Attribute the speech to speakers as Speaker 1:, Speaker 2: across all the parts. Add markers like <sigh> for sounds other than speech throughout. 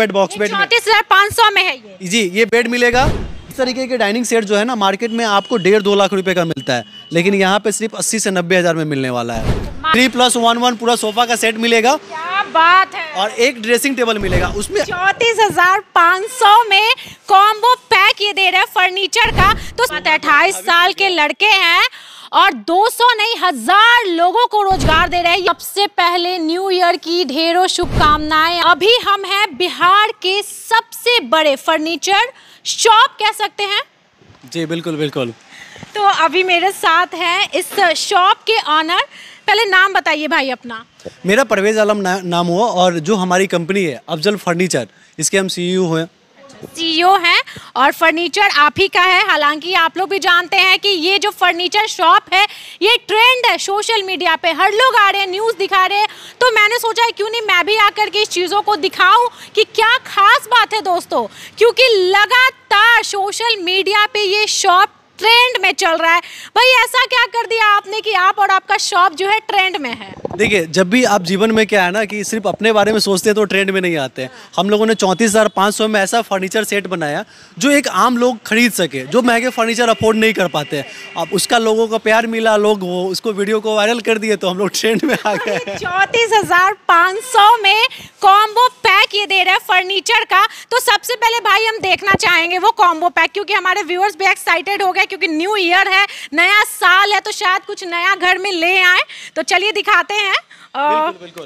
Speaker 1: Bed box bed
Speaker 2: चौतीस हजार पाँच सौ में है ये
Speaker 1: जी ये बेड मिलेगा इस तरीके के डाइनिंग सेट जो है ना मार्केट में आपको डेढ़ दो लाख रुपए का मिलता है लेकिन यहाँ पे सिर्फ अस्सी से नब्बे हजार में मिलने वाला है थ्री प्लस वन वन पूरा सोफा का सेट मिलेगा क्या बात है और एक ड्रेसिंग टेबल मिलेगा उसमें
Speaker 2: चौतीस हजार पाँच सौ में कॉम्बो पैक ये दे रहा है फर्नीचर का तो अट्ठाईस साल के लड़के हैं और 200 नहीं हजार लोगों को रोजगार दे रहे हैं सबसे पहले न्यू ईयर की ढेरों शुभकामनाएं अभी हम हैं बिहार के सबसे बड़े फर्नीचर शॉप कह सकते हैं
Speaker 1: जी बिल्कुल बिल्कुल
Speaker 2: तो अभी मेरे साथ हैं इस शॉप के ऑनर पहले नाम बताइए भाई अपना
Speaker 1: मेरा परवेज आलम ना, नाम हुआ और जो हमारी कंपनी है अफजल फर्नीचर इसके हम सीईओ e हैं
Speaker 2: सीईओ हैं और फर्नीचर आप ही का है हालांकि आप लोग भी जानते हैं कि ये जो फर्नीचर शॉप है ये ट्रेंड है सोशल मीडिया पे हर लोग आ रहे हैं न्यूज़ दिखा रहे हैं तो मैंने सोचा है क्यों नहीं मैं भी आकर के इस चीज़ों को दिखाऊं कि क्या खास बात है दोस्तों क्योंकि लगातार सोशल मीडिया पे ये शॉप ट्रेंड में चल रहा है भाई ऐसा क्या कर दिया आपने कि आप और आपका शॉप जो है ट्रेंड में
Speaker 1: है देखिए जब भी आप जीवन में क्या है ना कि सिर्फ अपने बारे में सोचते हैं तो ट्रेंड में नहीं आते हम लोगों ने चौंतीस हज़ार पाँच सौ में ऐसा फर्नीचर सेट बनाया जो एक आम लोग खरीद सके जो महंगे फर्नीचर अफोर्ड नहीं कर पाते अब उसका लोगों को प्यार मिला लोग वो उसको वीडियो को वायरल कर दिए तो हम लोग ट्रेंड में आ गए
Speaker 2: चौंतीस हजार पाँच सौ में कॉम्बो पैक ये दे रहा है फर्नीचर का तो सबसे पहले भाई हम देखना चाहेंगे वो कॉम्बो पैक क्योंकि हमारे व्यूअर्स भी एक्साइटेड हो गए क्योंकि न्यू ईयर है नया साल है तो शायद कुछ नया घर में ले आए तो चलिए
Speaker 1: दिखाते हैं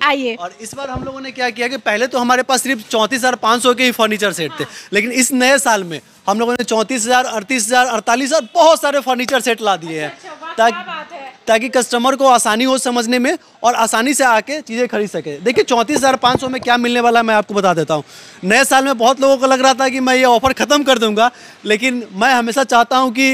Speaker 1: आइए और इस बार हम लोगों ने क्या किया कि पहले तो हमारे पास सिर्फ चौंतीस हजार पांच सौ के ही फर्नीचर सेट थे लेकिन इस नए साल में हम लोगों ने चौंतीस हज़ार अड़तीस हज़ार अड़तालीस हजार बहुत सारे फर्नीचर सेट ला दिए हैं अच्छा, ताकि ताकि कस्टमर को आसानी हो समझने में और आसानी से आके चीज़ें खरीद सके देखिए चौंतीस हज़ार पाँच सौ में क्या मिलने वाला है मैं आपको बता देता हूँ नए साल में बहुत लोगों को लग रहा था कि मैं ये ऑफ़र ख़त्म कर दूंगा लेकिन मैं हमेशा चाहता हूँ कि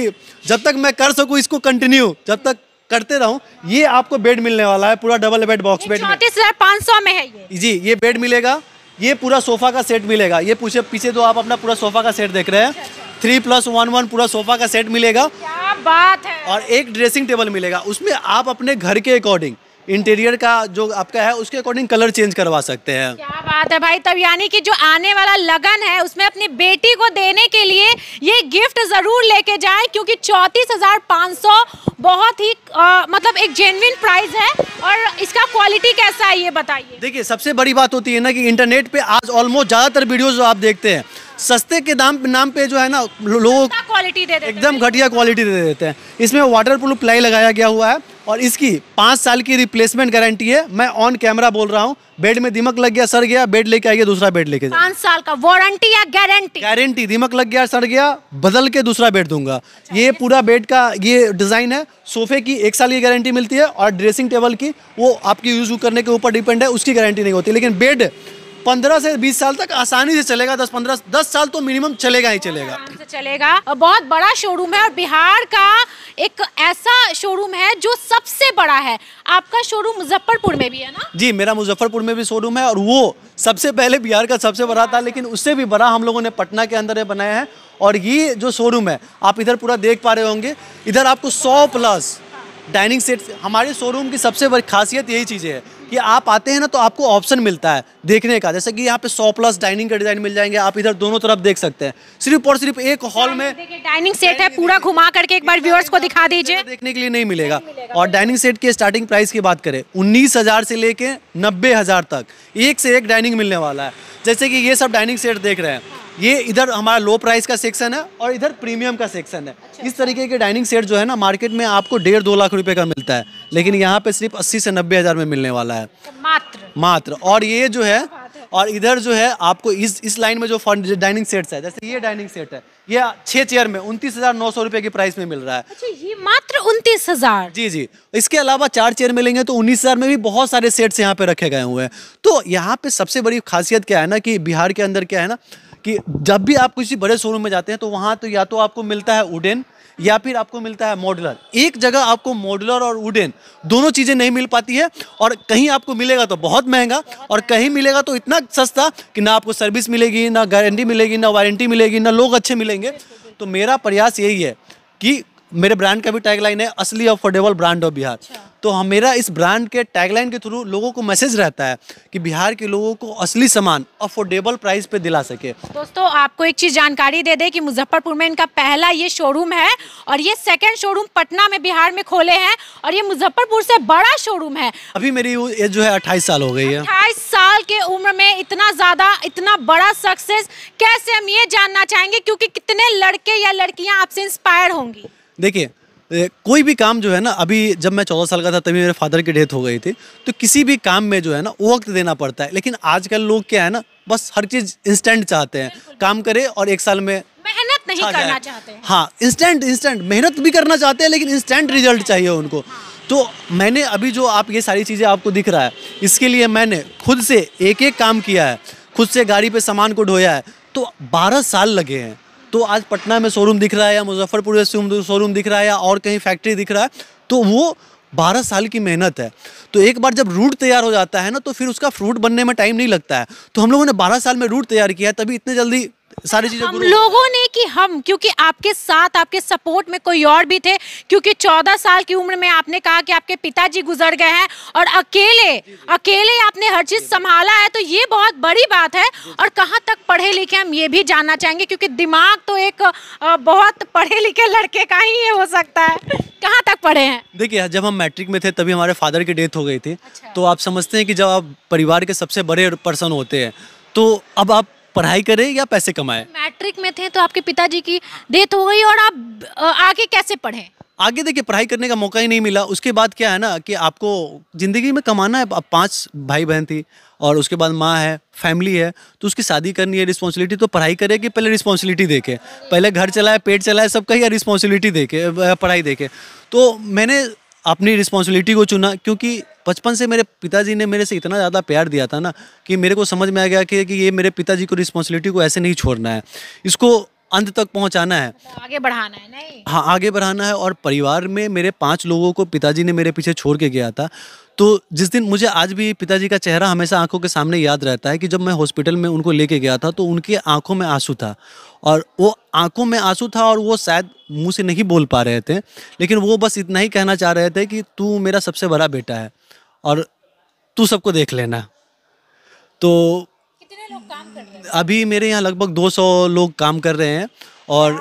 Speaker 1: जब तक मैं कर सकूँ इसको कंटिन्यू जब तक करते रहूं ये आपको बेड मिलने वाला है पूरा डबल बेड बॉक्स बेड
Speaker 2: चौंतीस हजार पाँच सौ में है ये
Speaker 1: जी ये बेड मिलेगा ये पूरा सोफ़ा का सेट मिलेगा ये पूछे पीछे तो आप अपना पूरा सोफ़ा का सेट देख रहे हैं थ्री प्लस वन वन पूरा सोफ़ा का सेट मिलेगा क्या बात है और एक ड्रेसिंग टेबल मिलेगा उसमें आप अपने घर के अकॉर्डिंग इंटीरियर का जो आपका है उसके अकॉर्डिंग कलर चेंज करवा सकते हैं क्या
Speaker 2: बात है भाई तब यानी कि जो आने वाला लगन है उसमें अपनी बेटी को देने के लिए ये गिफ्ट जरूर लेके जाए क्योंकि चौतीस हजार पाँच सौ बहुत ही आ, मतलब एक जेनविन प्राइस है और
Speaker 1: इसका क्वालिटी कैसा है ये बताइए देखिए सबसे बड़ी बात होती है ना कि इंटरनेट पे आज ऑलमोस्ट ज़्यादातर वीडियो जो आप देखते हैं सस्ते के दाम नाम पे जो है ना लोग क्वालिटी दे देते एकदम घटिया क्वालिटी दे देते हैं इसमें वाटर प्रूफ प्लाई लगाया गया हुआ है और इसकी पाँच साल की रिप्लेसमेंट गारंटी है मैं ऑन कैमरा बोल रहा हूँ बेड में दिमक लग गया सड़ गया बेड लेके आइए दूसरा बेड लेके पाँच साल का वारंटी या गारंटी गारंटी दिमक लग गया सड़ गया बदल के दूसरा बेड दूंगा अच्छा, ये पूरा बेड का ये डिज़ाइन है सोफे की एक साल की गारंटी मिलती है और ड्रेसिंग टेबल की वो आपकी यूज करने के ऊपर डिपेंड है उसकी गारंटी नहीं होती लेकिन बेड पंद्रह से बीस साल तक आसानी से चलेगा दस पंद्रह दस साल तो मिनिमम चलेगा ही चलेगा से
Speaker 2: चलेगा और बहुत बड़ा शोरूम है और बिहार का एक ऐसा शोरूम है जो सबसे बड़ा है आपका शोरूम मुजफ्फरपुर में भी है
Speaker 1: ना जी मेरा मुजफ्फरपुर में भी शोरूम है और वो सबसे पहले बिहार का सबसे बड़ा था लेकिन उससे भी बड़ा हम लोगों ने पटना के अंदर बनाया है और ये जो शोरूम है आप इधर पूरा देख पा रहे होंगे इधर आपको सौ प्लस डाइनिंग सेट हमारे शोरूम की सबसे बड़ी खासियत यही चीज़ें हैं कि आप आते हैं ना तो आपको ऑप्शन मिलता है देखने का जैसे कि यहाँ पे सौ प्लस डाइनिंग का डिजाइन मिल जाएंगे आप इधर दोनों तरफ देख सकते हैं सिर्फ और सिर्फ एक हॉल में डाइनिंग सेट है पूरा घुमा करके एक बार व्यूअर्स को दिखा दीजिए देखने के लिए नहीं मिलेगा और डाइनिंग सेट की स्टार्टिंग प्राइस की बात करें उन्नीस से लेके नब्बे तक एक से एक डाइनिंग मिलने वाला है जैसे कि ये सब डाइनिंग सेट देख रहे हैं ये इधर हमारा लो प्राइस का सेक्शन है और इधर प्रीमियम का सेक्शन है अच्छा। इस तरीके अच्छा। के डाइनिंग सेट जो है ना मार्केट में आपको डेढ़ दो लाख रुपए का मिलता है लेकिन यहाँ पे सिर्फ अस्सी से नब्बे हज़ार में मिलने वाला है अच्छा, मात्र मात्र और ये जो है अच्छा, और इधर जो है आपको इस इस लाइन में जो डाइनिंग सेट है जैसे ये डाइनिंग सेट है ये छह चेयर में उन्तीस हज़ार नौ सौ रुपए की प्राइस में मिल रहा है अच्छा ये मात्र उन्तीस हज़ार जी जी इसके अलावा चार चेयर मिलेंगे तो उन्नीस हज़ार में भी बहुत सारे सेट्स यहाँ पे रखे गए हुए हैं तो यहाँ पे सबसे बड़ी खासियत क्या है ना कि बिहार के अंदर क्या है ना कि जब भी आप किसी बड़े शोरूम में जाते हैं तो वहाँ तो या तो आपको मिलता है उडेन या फिर आपको मिलता है मॉडलर एक जगह आपको मॉडलर और उडेन दोनों चीज़ें नहीं मिल पाती है और कहीं आपको मिलेगा तो बहुत महंगा और कहीं मिलेगा तो इतना सस्ता कि ना आपको सर्विस मिलेगी ना गारंटी मिलेगी ना वारंटी मिलेगी ना लोग अच्छे मिलेंगे तो मेरा प्रयास यही है कि मेरे ब्रांड का भी टैगलाइन है असली अफोर्डेबल ब्रांड ऑफ बिहार अच्छा। तो हम मेरा इस ब्रांड के टैगलाइन के थ्रू लोगों को मैसेज रहता है कि बिहार के लोगों को असली सामान अफोर्डेबल प्राइस पे दिला सके
Speaker 2: दोस्तों आपको एक चीज़ जानकारी दे दे कि मुजफ्फरपुर में इनका पहला ये शोरूम है और ये सेकेंड शोरूम पटना में बिहार में खोले हैं और ये मुजफ्फरपुर से बड़ा शोरूम है
Speaker 1: अभी मेरी एज जो है अट्ठाईस साल हो गई है
Speaker 2: अट्ठाईस साल के उम्र में इतना ज़्यादा इतना बड़ा सक्सेस कैसे हम ये जानना चाहेंगे क्यूँकी कितने लड़के या लड़कियाँ आपसे इंस्पायर होंगी
Speaker 1: देखिए कोई भी काम जो है ना अभी जब मैं चौदह साल का था तभी मेरे फादर की डेथ हो गई थी तो किसी भी काम में जो है ना वक्त देना पड़ता है लेकिन आजकल लोग क्या है ना बस हर चीज़ इंस्टेंट चाहते हैं काम करे और एक साल में
Speaker 2: मेहनत नहीं करना चाहते
Speaker 1: हाँ इंस्टेंट इंस्टेंट मेहनत भी करना चाहते हैं लेकिन इंस्टेंट रिजल्ट चाहिए उनको हाँ। तो मैंने अभी जो आप ये सारी चीज़ें आपको दिख रहा है इसके लिए मैंने खुद से एक एक काम किया है खुद से गाड़ी पे सामान को ढोया है तो बारह साल लगे हैं तो आज पटना में शोरूम दिख रहा है या मुजफ्फरपुर में शोरूम दिख रहा है या और कहीं फैक्ट्री दिख रहा है तो वो बारह साल की मेहनत है तो एक बार जब रूट तैयार हो जाता है ना तो फिर उसका फ्रूट बनने में टाइम नहीं लगता है तो हम लोगों ने बारह साल में रूट तैयार किया है तभी इतने जल्दी सारी चीजें हम लोगों
Speaker 2: ने कि हम क्योंकि आपके साथ आपके सपोर्ट में कोई और भी थे क्योंकि चौदह साल की उम्र में आपने कहा कि आपके पिताजी गुजर गए हैं और अकेले अकेले आपने हर चीज संभाला है तो ये बहुत बड़ी बात है और कहाँ तक पढ़े लिखे हम ये भी जानना चाहेंगे क्योंकि दिमाग तो एक बहुत पढ़े लिखे लड़के का ही हो सकता है कहाँ तक पढ़े हैं
Speaker 1: देखिए जब हम मैट्रिक में थे तभी हमारे फादर की डेथ हो गई थी अच्छा। तो आप समझते हैं कि जब आप परिवार के सबसे बड़े पर्सन होते हैं तो अब आप पढ़ाई करें या पैसे कमाएं
Speaker 2: मैट्रिक में थे तो आपके पिताजी की डेथ हो गई और आप आगे कैसे पढ़े
Speaker 1: आगे देखिए पढ़ाई करने का मौका ही नहीं मिला उसके बाद क्या है ना कि आपको ज़िंदगी में कमाना है अब पांच भाई बहन थी और उसके बाद माँ है फैमिली है तो उसकी शादी करनी है रिस्पॉन्सिबिलिटी तो पढ़ाई करे कि पहले रिस्पॉन्सिबिलिटी देखे पहले घर चलाए पेट चलाए सबका ही रिस्पॉन्सिबिलिटी देखे पढ़ाई देखे तो मैंने अपनी रिस्पॉन्सिबिलिटी को चुना क्योंकि बचपन से मेरे पिताजी ने मेरे से इतना ज़्यादा प्यार दिया था ना कि मेरे को समझ में आ गया कि, कि ये मेरे पिताजी को रिस्पॉन्सिबिलिटी को ऐसे नहीं छोड़ना है इसको अंत तक पहुंचाना है तो
Speaker 2: आगे बढ़ाना है
Speaker 1: नहीं हाँ आगे बढ़ाना है और परिवार में मेरे पांच लोगों को पिताजी ने मेरे पीछे छोड़ के गया था तो जिस दिन मुझे आज भी पिताजी का चेहरा हमेशा आंखों के सामने याद रहता है कि जब मैं हॉस्पिटल में उनको लेके गया था तो उनकी आंखों में आंसू था और वो आंखों में आंसू था और वो शायद मुंह से नहीं बोल पा रहे थे लेकिन वो बस इतना ही कहना चाह रहे थे कि तू मेरा सबसे बड़ा बेटा है और तू सबको देख लेना तो लोग काम अभी मेरे यहाँ लगभग 200 लोग काम कर रहे हैं और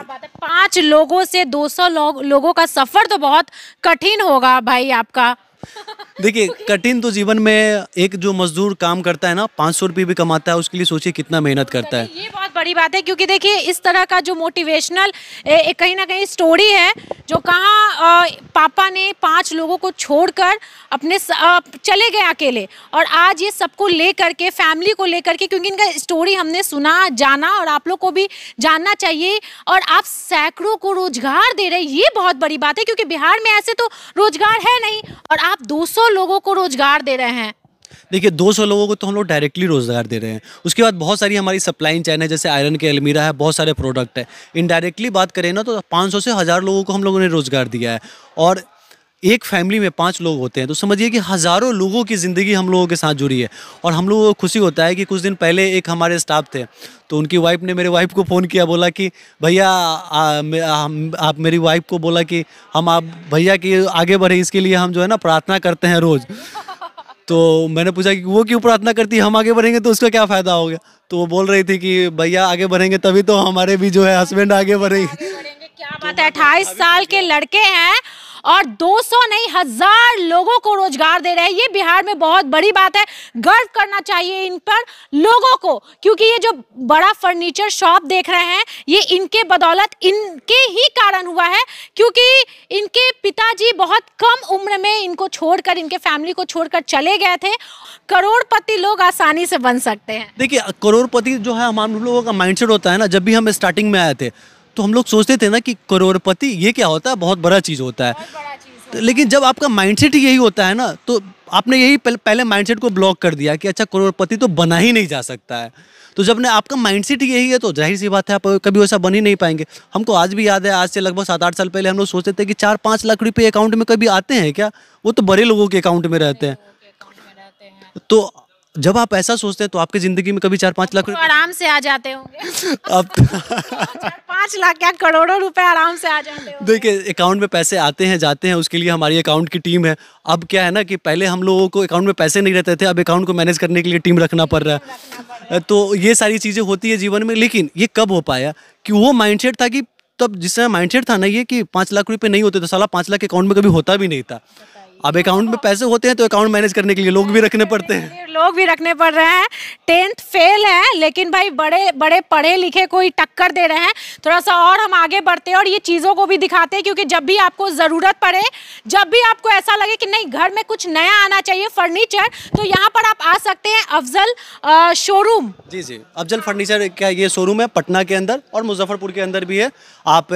Speaker 2: पांच लोगों से 200 लोग लोगों का सफर तो बहुत कठिन होगा भाई आपका
Speaker 1: <laughs> देखिए कठिन तो जीवन में एक जो मजदूर काम करता है ना पाँच सौ रुपये भी कमाता है उसके लिए सोचिए कितना मेहनत करता है
Speaker 2: ये बहुत बड़ी बात है क्योंकि देखिए इस तरह का जो मोटिवेशनल एक कहीं ना कहीं स्टोरी है जो कहाँ पापा ने पांच लोगों को छोड़कर अपने स, आ, चले गए अकेले और आज ये सबको ले करके फैमिली को लेकर के क्योंकि इनका स्टोरी हमने सुना जाना और आप लोग को भी जानना चाहिए और आप सैकड़ों को रोजगार दे रहे ये बहुत बड़ी बात है क्योंकि बिहार में ऐसे तो रोजगार है नहीं और आप 200 लोगों को रोजगार दे रहे हैं
Speaker 1: देखिए 200 लोगों को तो हम लोग डायरेक्टली रोजगार दे रहे हैं उसके बाद बहुत सारी हमारी सप्लाई चैन है जैसे आयरन के अलमीरा है बहुत सारे प्रोडक्ट है इनडायरेक्टली बात करें ना तो 500 से हज़ार लोगों को हम लोगों ने रोजगार दिया है और एक फैमिली में पाँच लोग होते हैं तो समझिए कि हज़ारों लोगों की ज़िंदगी हम लोगों के साथ जुड़ी है और हम लोगों को खुशी होता है कि कुछ दिन पहले एक हमारे स्टाफ थे तो उनकी वाइफ ने मेरे वाइफ को फ़ोन किया बोला कि भैया आप मेरी वाइफ को बोला कि हम आप भैया की आगे बढ़े इसके लिए हम जो है ना प्रार्थना करते हैं रोज़ तो मैंने पूछा कि वो क्यों प्रार्थना करती है हम आगे बढ़ेंगे तो उसका क्या फ़ायदा हो गया तो वो बोल रही थी कि भैया आगे बढ़ेंगे तभी तो हमारे भी जो है हस्बैंड आगे बढ़ेंगे क्या
Speaker 2: बात है अट्ठाईस साल के लड़के हैं और 200 नहीं हजार लोगों को रोजगार दे रहे हैं ये बिहार में बहुत बड़ी बात है गर्व करना चाहिए इन पर लोगों को क्योंकि ये जो बड़ा फर्नीचर शॉप देख रहे हैं ये इनके बदौलत इनके ही कारण हुआ है क्योंकि इनके पिताजी बहुत कम उम्र में इनको छोड़कर इनके फैमिली को छोड़कर चले गए थे करोड़पति लोग आसानी से बन सकते हैं
Speaker 1: देखिए करोड़पति जो है हम लोगों का माइंडसेट होता है ना जब भी हम स्टार्टिंग में आए थे तो हम लोग सोचते थे ना कि करोड़पति ये क्या होता है बहुत बड़ा चीज़ होता है लेकिन जब आपका माइंडसेट ही यही होता है ना तो आपने यही पहले माइंडसेट को ब्लॉक कर दिया कि अच्छा करोड़पति तो बना ही नहीं जा सकता है तो जब ने आपका माइंडसेट ही यही है तो जाहिर सी बात है आप कभी वैसा बन ही नहीं पाएंगे हमको आज भी याद है आज से लगभग सात आठ साल पहले हम लोग सोचते थे कि चार पाँच लाख रुपये अकाउंट में कभी आते हैं क्या वो तो बड़े लोगों के अकाउंट में रहते हैं तो जब आप ऐसा सोचते हैं तो आपकी ज़िंदगी में कभी चार पाँच लाख
Speaker 2: आराम से आ जाते होंगे <laughs> अब तो <laughs> पांच लाख या करोड़ों रुपए आराम से आ जाते
Speaker 1: हैं देखिए अकाउंट में पैसे आते हैं जाते हैं उसके लिए हमारी अकाउंट की टीम है अब क्या है ना कि पहले हम लोगों को अकाउंट में पैसे नहीं रहते थे अब अकाउंट को मैनेज करने के लिए टीम रखना पड़ रहा है तो ये सारी चीज़ें होती है जीवन में लेकिन ये कब हो पाया कि वो माइंड था कि तब जिस समय माइंड था ना ये कि पांच लाख रुपए नहीं होते तो साला पांच लाख अकाउंट में कभी होता भी नहीं था अब अकाउंट में पैसे होते हैं तो अकाउंट मैनेज करने के लिए लोग भी रखने पड़ते हैं
Speaker 2: लोग भी रखने पड़ रहे हैं टेंथ फेल है लेकिन भाई बड़े बड़े पढ़े लिखे कोई टक्कर दे रहे हैं थोड़ा सा और हम आगे बढ़ते हैं और ये चीज़ों को भी दिखाते हैं क्योंकि जब भी आपको ज़रूरत पड़े जब भी आपको ऐसा लगे कि नहीं घर में कुछ नया आना चाहिए फर्नीचर तो यहाँ पर आप आ सकते हैं अफजल
Speaker 1: शोरूम जी जी अफजल फर्नीचर क्या ये शोरूम है पटना के अंदर और मुजफ्फरपुर के अंदर भी है आप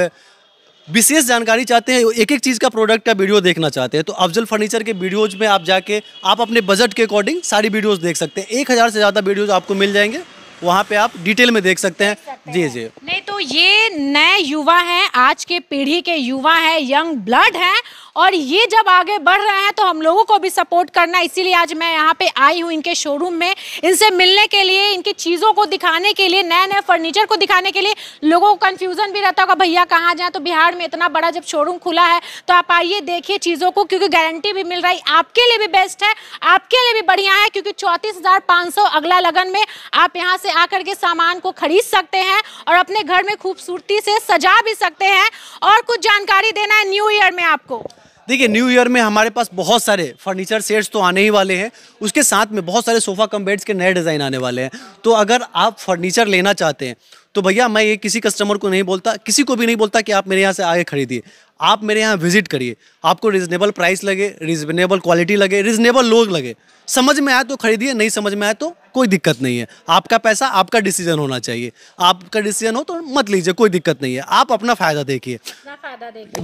Speaker 1: विशेष जानकारी चाहते हैं एक एक चीज़ का प्रोडक्ट का वीडियो देखना चाहते हैं तो अफजल फर्नीचर के वीडियोज़ में आप जाके आप अपने बजट के अकॉर्डिंग सारी वीडियोज़ देख सकते हैं एक हज़ार से ज़्यादा वीडियोज़ आपको मिल जाएंगे वहाँ पे आप डिटेल में देख सकते हैं सकते जी जी
Speaker 2: नहीं तो ये नए युवा हैं आज के पीढ़ी के युवा हैं यंग ब्लड हैं और ये जब आगे बढ़ रहे हैं तो हम लोगों को भी सपोर्ट करना इसीलिए आज मैं यहाँ पे आई हूँ इनके शोरूम में इनसे मिलने के लिए इनकी चीज़ों को दिखाने के लिए नए नए फर्नीचर को दिखाने के लिए लोगों को कन्फ्यूजन भी रहता होगा भैया कहाँ जाए तो बिहार में इतना बड़ा जब शोरूम खुला है तो आप आइए देखिए चीज़ों को क्योंकि गारंटी भी मिल रही आपके लिए भी बेस्ट है आपके लिए भी बढ़िया है क्योंकि चौंतीस अगला लगन में आप यहाँ से आकर के सामान को खरीद सकते हैं और अपने घर में खूबसूरती से सजा भी सकते हैं और कुछ जानकारी देना है न्यू ईयर में आपको
Speaker 1: देखिए न्यू ईयर में हमारे पास बहुत सारे फर्नीचर सेट्स तो आने ही वाले हैं उसके साथ में बहुत सारे सोफ़ा कम बेड्स के नए डिज़ाइन आने वाले हैं तो अगर आप फर्नीचर लेना चाहते हैं तो भैया मैं ये किसी कस्टमर को नहीं बोलता किसी को भी नहीं बोलता कि आप मेरे यहाँ से आगे खरीदिए आप मेरे यहाँ विजिट करिए आपको रिजनेबल प्राइस लगे रिजनेबल क्वालिटी लगे रिजनेबल लोग लगे समझ में आए तो खरीदिए नहीं समझ में आए तो कोई दिक्कत नहीं है आपका पैसा आपका डिसीजन होना चाहिए आपका डिसीजन हो तो मत लीजिए कोई दिक्कत नहीं है आप अपना फायदा देखिए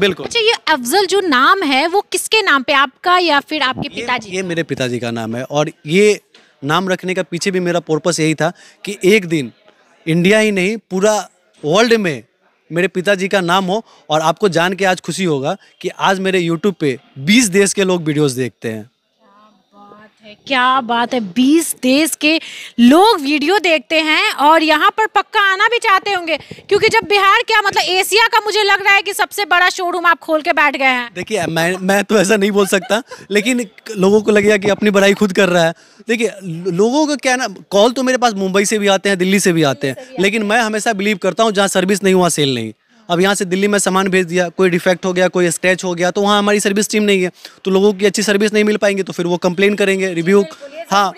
Speaker 1: बिल्कुल अच्छा
Speaker 2: ये अफजल जो नाम है वो किसके नाम पे आपका या फिर आपके पिताजी
Speaker 1: ये मेरे पिताजी का नाम है और ये नाम रखने का पीछे भी मेरा पर्पस यही था कि एक दिन इंडिया ही नहीं पूरा वर्ल्ड में मेरे पिताजी का नाम हो और आपको जान के आज खुशी होगा कि आज मेरे यूट्यूब पे 20 देश के लोग वीडियोस देखते हैं
Speaker 2: है क्या बात है बीस देश के लोग वीडियो देखते हैं और यहाँ पर पक्का आना भी चाहते होंगे क्योंकि जब बिहार क्या मतलब एशिया का मुझे लग रहा है कि सबसे बड़ा शोरूम आप खोल के बैठ गए हैं
Speaker 1: देखिए मैं मैं तो ऐसा नहीं बोल सकता लेकिन लोगों को लगेगा कि अपनी बड़ाई खुद कर रहा है देखिए लोगों का क्या ना कॉल तो मेरे पास मुंबई से भी आते हैं दिल्ली से भी आते हैं लेकिन मैं हमेशा बिलीव करता हूँ जहाँ सर्विस नहीं वहाँ सेल नहीं अब यहाँ से दिल्ली में सामान भेज दिया कोई डिफेक्ट हो गया कोई स्क्रैच हो गया तो वहाँ हमारी सर्विस टीम नहीं है तो लोगों की अच्छी सर्विस नहीं मिल पाएंगी तो फिर वो कंप्लेन करेंगे रिव्यू हाँ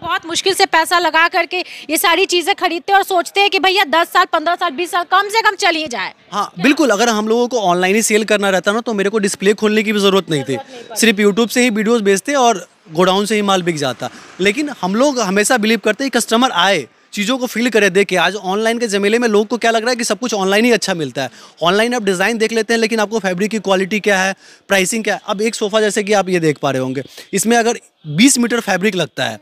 Speaker 2: बहुत मुश्किल से पैसा लगा करके ये सारी चीज़ें खरीदते हैं और सोचते हैं कि भैया दस साल पंद्रह साल बीस साल कम से कम चलिए जाए
Speaker 1: हाँ बिल्कुल अगर हम लोगों को ऑनलाइन ही सेल करना रहता ना तो मेरे को डिस्प्ले खोलने की भी ज़रूरत नहीं थी सिर्फ यूट्यूब से ही वीडियोस भेजते और गोडाउन से ही माल बिक जाता लेकिन हम लोग हमेशा बिलीव करते हैं कस्टमर आए चीज़ों को फील करें देखिए आज ऑनलाइन के जमेले में लोग को क्या लग रहा है कि सब कुछ ऑनलाइन ही अच्छा मिलता है ऑनलाइन आप डिज़ाइन देख लेते हैं लेकिन आपको फैब्रिक की क्वालिटी क्या है प्राइसिंग क्या है अब एक सोफ़ा जैसे कि आप ये देख पा रहे होंगे इसमें अगर बीस मीटर फैब्रिक लगता है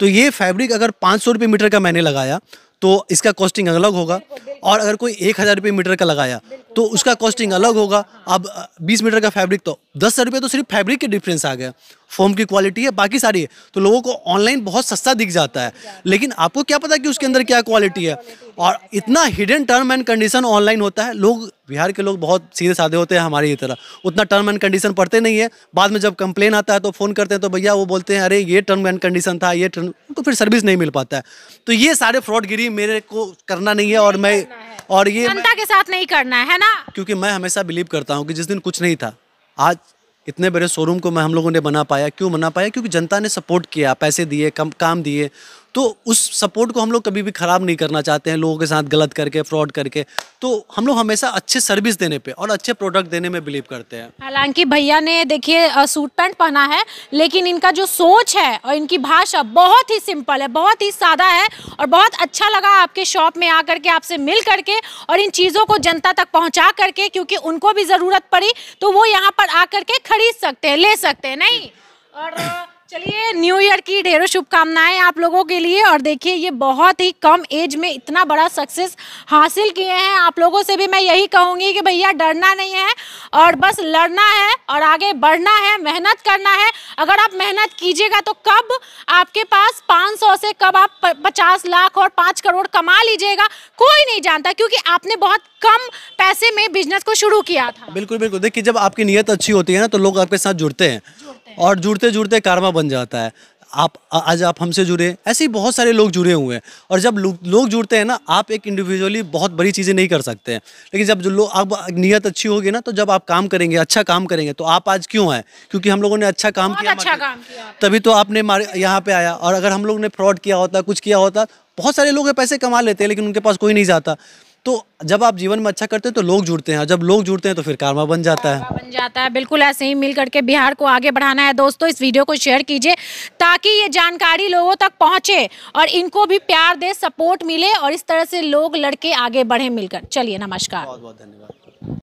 Speaker 1: तो ये फैब्रिक अगर पाँच सौ मीटर का मैंने लगाया तो इसका कॉस्टिंग अलग होगा और अगर कोई एक हज़ार रुपये मीटर का लगाया तो उसका कॉस्टिंग अलग होगा हाँ। अब बीस मीटर का फैब्रिक तो दस हज़ार रुपये तो सिर्फ फैब्रिक के डिफरेंस आ गया फोम की क्वालिटी है बाकी सारी है तो लोगों को ऑनलाइन बहुत सस्ता दिख जाता है लेकिन आपको क्या पता कि उसके अंदर क्या क्वालिटी है और इतना hidden term and condition online होता है लोग बिहार के लोग बहुत सीधे साधे होते हैं हमारी तरह उतना टर्म एंड कंडीशन पढ़ते नहीं है बाद में जब कंप्लेन आता है तो फ़ोन करते हैं तो भैया वो बोलते हैं अरे ये टर्म एंड कंडीशन था ये टर्म उनको फिर सर्विस नहीं मिल पाता है तो ये सारे फ्रॉडगिरी मेरे को करना नहीं है और मैं और ये जनता के साथ नहीं करना है ना क्योंकि मैं हमेशा बिलीव करता हूँ कि जिस दिन कुछ नहीं था आज इतने बड़े शोरूम को मैं हम लोगों ने बना पाया क्यों बना पाया क्योंकि जनता ने सपोर्ट किया पैसे दिए कम काम दिए तो उस सपोर्ट को हम लोग कभी भी ख़राब नहीं करना चाहते हैं लोगों के साथ गलत करके फ्रॉड करके तो हम लोग हमेशा अच्छे सर्विस देने पे और अच्छे प्रोडक्ट देने में बिलीव करते हैं
Speaker 2: हालांकि भैया ने देखिए सूट पैंट पहना है लेकिन इनका जो सोच है और इनकी भाषा बहुत ही सिंपल है बहुत ही सादा है और बहुत अच्छा लगा आपके शॉप में आकर के आपसे मिल करके और इन चीज़ों को जनता तक पहुँचा करके क्योंकि उनको भी ज़रूरत पड़ी तो वो यहाँ पर आकर के खरीद सकते हैं ले सकते हैं नहीं और चलिए न्यू ईयर की ढेरों शुभकामनाएं आप लोगों के लिए और देखिए ये बहुत ही कम एज में इतना बड़ा सक्सेस हासिल किए हैं आप लोगों से भी मैं यही कहूंगी कि भैया डरना नहीं है और बस लड़ना है और आगे बढ़ना है मेहनत करना है अगर आप मेहनत कीजिएगा तो कब आपके पास 500 से कब आप 50 लाख और 5 करोड़ कमा लीजिएगा कोई नहीं जानता क्योंकि आपने बहुत कम पैसे में बिजनेस को शुरू किया
Speaker 1: था बिल्कुल बिल्कुल देखिए जब आपकी नीयत अच्छी होती है ना तो लोग आपके साथ जुड़ते हैं और जुड़ते जुड़ते कारमा बन जाता है आप आज आप हमसे जुड़े ऐसे ही बहुत सारे लोग जुड़े हुए हैं और जब लो, लोग जुड़ते हैं ना आप एक इंडिविजुअली बहुत बड़ी चीज़ें नहीं कर सकते हैं लेकिन जब जो लोग अब नीयत अच्छी होगी ना तो जब आप काम करेंगे अच्छा काम करेंगे तो आप आज क्यों आए क्योंकि हम लोगों ने अच्छा काम किया अच्छा काम किया तभी तो आपने यहाँ पर आया और अगर हम लोग ने फ्रॉड किया होता कुछ किया होता बहुत सारे लोग पैसे कमा लेते हैं लेकिन उनके पास कोई नहीं जाता तो जब आप जीवन में अच्छा करते हैं तो लोग जुड़ते हैं जब लोग जुड़ते हैं तो फिर कारमा बन जाता है
Speaker 2: बन जाता है बिल्कुल ऐसे ही मिल करके बिहार को आगे बढ़ाना है दोस्तों इस वीडियो को शेयर कीजिए ताकि ये जानकारी लोगों तक पहुंचे और इनको भी प्यार दे सपोर्ट मिले और इस तरह से लोग लड़के आगे बढ़े मिलकर चलिए नमस्कार बहुत बहुत धन्यवाद